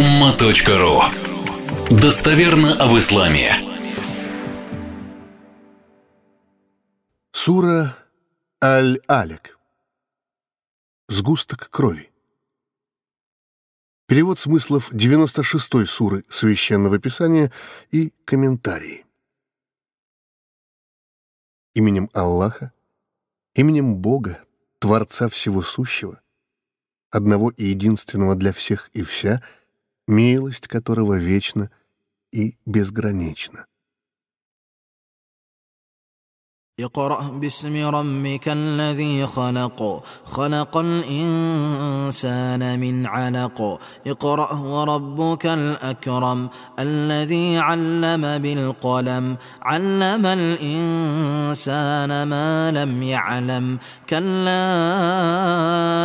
umma.ru Достоверно об исламе. Сура Аль-Алик. Сгусток крови. Перевод смыслов 96-й суры Священного Писания и комментарии. Именем Аллаха, именем Бога, Творца Всего Сущего, одного и единственного для всех и вся — милость которого вечна и безгранична. اقرأ باسم ربك الذي خلق خلق الإنسان من علق اقرأ وربك الأكرم الذي علم بالقلم علم الإنسان ما لم يعلم كلا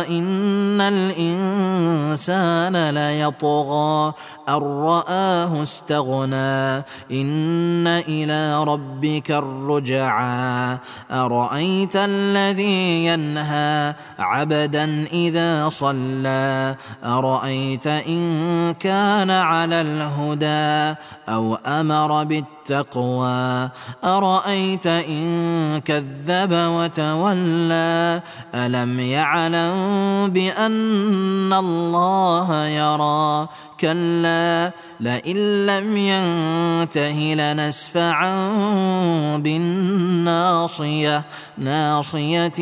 إن الإنسان ليطغى أن رآه استغنى إن إلى ربك الرجعى أرأيت الذي ينهى عبدا إذا صلى أرأيت إن كان على الهدى أو أمر بالتقوى التقوى ارايت ان كذب وتولى الم يعلم بان الله يرى كلا لئن لم ينته لنسفعا بالناصيه ناصيه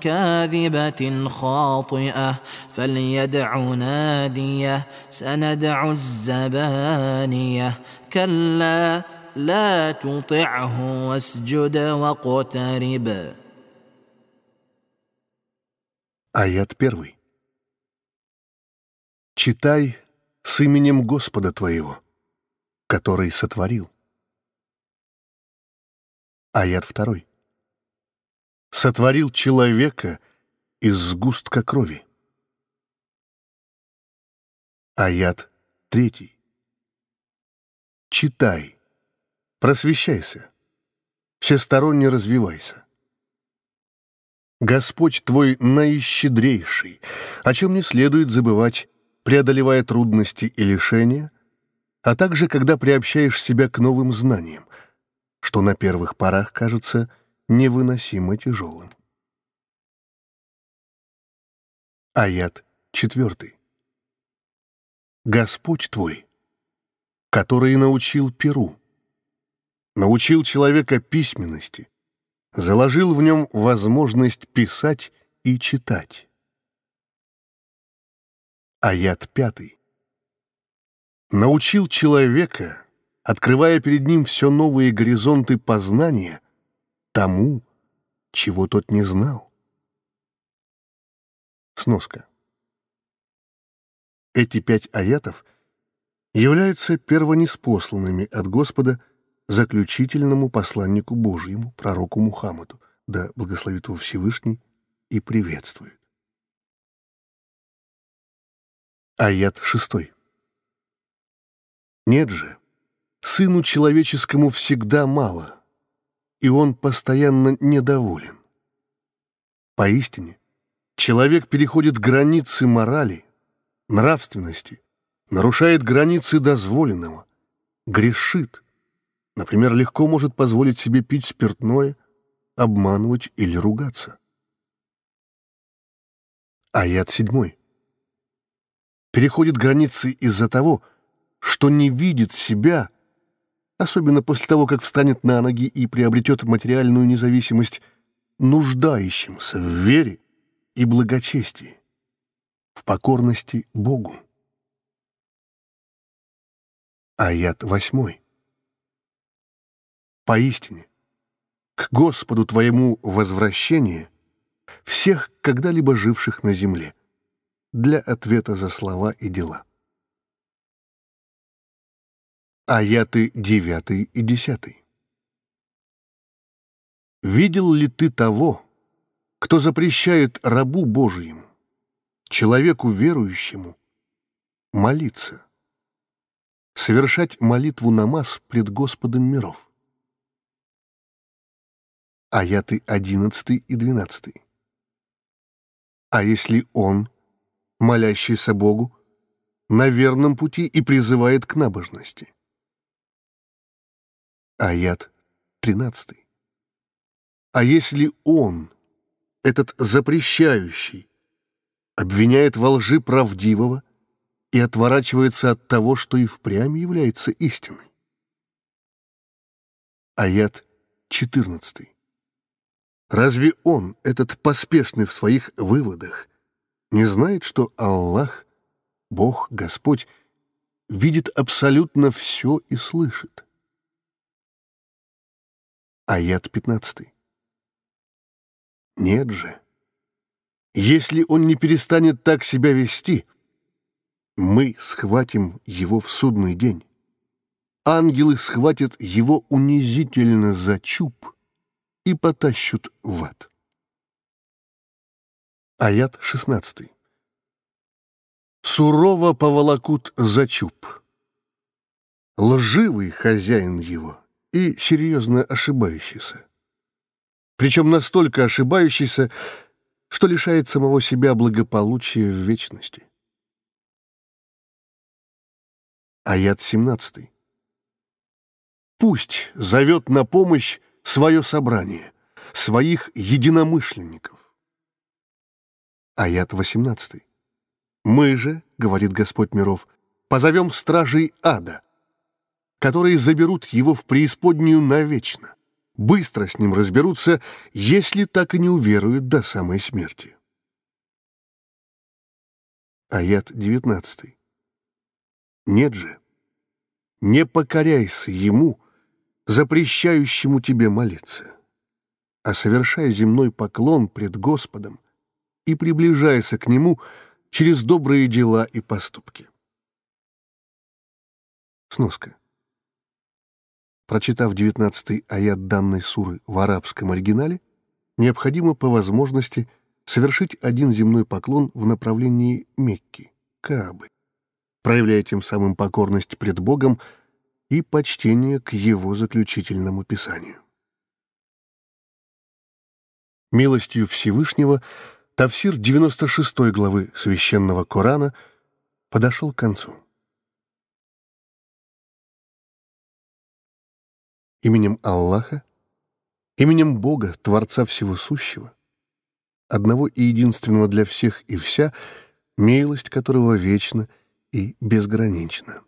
كاذبه خاطئه فليدع ناديه سندع الزبانيه كلا لا تطعه واسجد واقترب Аят первый. Читай с именем Господа твоего, который сотворил. Аят второй. Сотворил человека из сгустка крови. Аят третий. Читай. Просвещайся. Всесторонне развивайся. Господь твой наищедрейший, о чем не следует забывать, преодолевая трудности и лишения, а также когда приобщаешь себя к новым знаниям, что на первых порах кажется невыносимо тяжелым. Аят четвертый. Господь твой — который научил перу. Научил человека письменности, заложил в нем возможность писать и читать. Аят пятый. Научил человека, открывая перед ним все новые горизонты познания, тому, чего тот не знал. Сноска. Эти пять аятов — являются первонеспосланными от Господа заключительному посланнику Божьему, пророку Мухаммаду, да благословит его Всевышний и приветствует. Аят 6. Нет же, сыну человеческому всегда мало, и он постоянно недоволен. Поистине, человек переходит границы морали, нравственности нарушает границы дозволенного, грешит. Например, легко может позволить себе пить спиртное, обманывать или ругаться. Аят седьмой Переходит границы из-за того, что не видит себя, особенно после того, как встанет на ноги и приобретет материальную независимость, нуждающимся в вере и благочестии, в покорности Богу аят 8. Поистине, к Господу твоему возвращение всех когда-либо живших на земле для ответа за слова и дела. Аяты 9 и 10. Видел ли ты того, кто запрещает рабу Божьему, человеку верующему, молиться? совершать молитву намаз пред Господом миров. Аяты 11 и 12. А если он, молящийся Богу, на верном пути и призывает к набожности? Аят 13. А если он, этот запрещающий, обвиняет во лжи правдивого, и отворачивается от того, что и впрямь является истиной. Аят 14. Разве он, этот поспешный в своих выводах, не знает, что Аллах, Бог, Господь, видит абсолютно все и слышит? Аят 15. Нет же. Если он не перестанет так себя вести — мы схватим его в судный день. Ангелы схватят его унизительно за чуб и потащут в ад. Аят 16. Сурово поволокут за чуб. Лживый хозяин его и серьезно ошибающийся. Причем настолько ошибающийся, что лишает самого себя благополучия в вечности. Аят 17. Пусть зовет на помощь свое собрание, своих единомышленников. Аят 18. «Мы же, — говорит Господь миров, — позовем стражей ада, которые заберут его в преисподнюю навечно, быстро с ним разберутся, если так и не уверуют до самой смерти». Аят 19. Нет же. Не покоряйся ему, запрещающему тебе молиться, а совершай земной поклон пред Господом и приближайся к нему через добрые дела и поступки. Сноска. Прочитав 19 аят данной суры в арабском оригинале, необходимо по возможности совершить один земной поклон в направлении Мекки, Каабы проявляя тем самым покорность пред Богом и почтение к Его заключительному писанию. Милостью Всевышнего Тавсир 96 главы Священного Корана подошел к концу. Именем Аллаха, именем Бога, Творца Всего Сущего, одного и единственного для всех и вся, милость которого вечна — и безгранично.